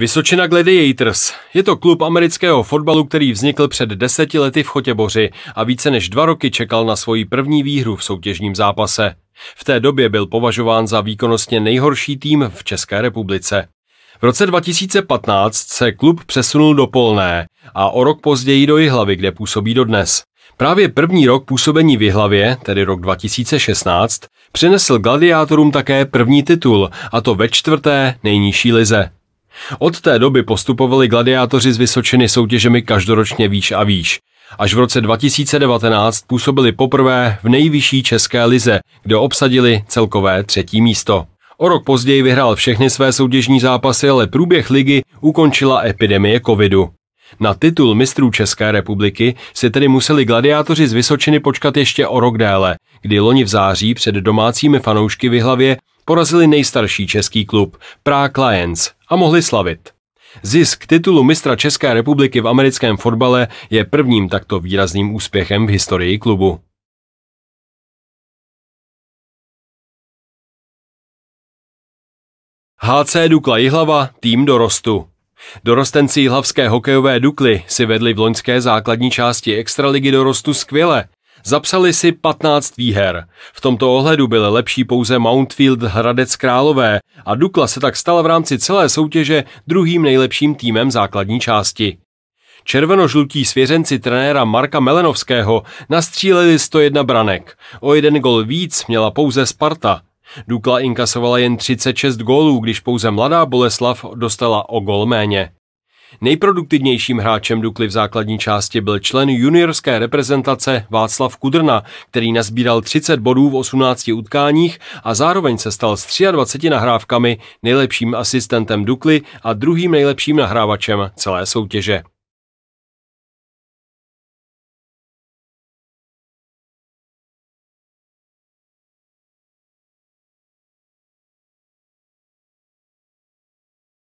Vysočina Gladiators. Je to klub amerického fotbalu, který vznikl před deseti lety v Chotěboři a více než dva roky čekal na svoji první výhru v soutěžním zápase. V té době byl považován za výkonnostně nejhorší tým v České republice. V roce 2015 se klub přesunul do Polné a o rok později do Jihlavy, kde působí dodnes. Právě první rok působení v Jihlavě, tedy rok 2016, přinesl gladiátorům také první titul, a to ve čtvrté nejnižší lize. Od té doby postupovali gladiátoři z Vysočiny soutěžemi každoročně výš a výš. Až v roce 2019 působili poprvé v nejvyšší české lize, kde obsadili celkové třetí místo. O rok později vyhrál všechny své soutěžní zápasy, ale průběh ligy ukončila epidemie covidu. Na titul mistrů České republiky si tedy museli gladiátoři z Vysočiny počkat ještě o rok déle, kdy loni v září před domácími fanoušky v hlavě porazili nejstarší český klub, Prague Lions a mohli slavit. Zisk titulu mistra České republiky v americkém fotbale je prvním takto výrazným úspěchem v historii klubu. HC Dukla Jihlava, tým dorostu. Dorostenci jihlavské hokejové Dukly si vedli v loňské základní části Extraligy dorostu skvěle Zapsali si 15 výher. V tomto ohledu byl lepší pouze Mountfield Hradec Králové a Dukla se tak stala v rámci celé soutěže druhým nejlepším týmem základní části. Červenožlutí svěřenci trenéra Marka Melenovského nastříleli 101 branek. O jeden gol víc měla pouze Sparta. Dukla inkasovala jen 36 gólů, když pouze mladá Boleslav dostala o gol méně. Nejproduktivnějším hráčem Dukly v základní části byl člen juniorské reprezentace Václav Kudrna, který nazbíral 30 bodů v 18 utkáních a zároveň se stal s 23 nahrávkami nejlepším asistentem Dukly a druhým nejlepším nahrávačem celé soutěže.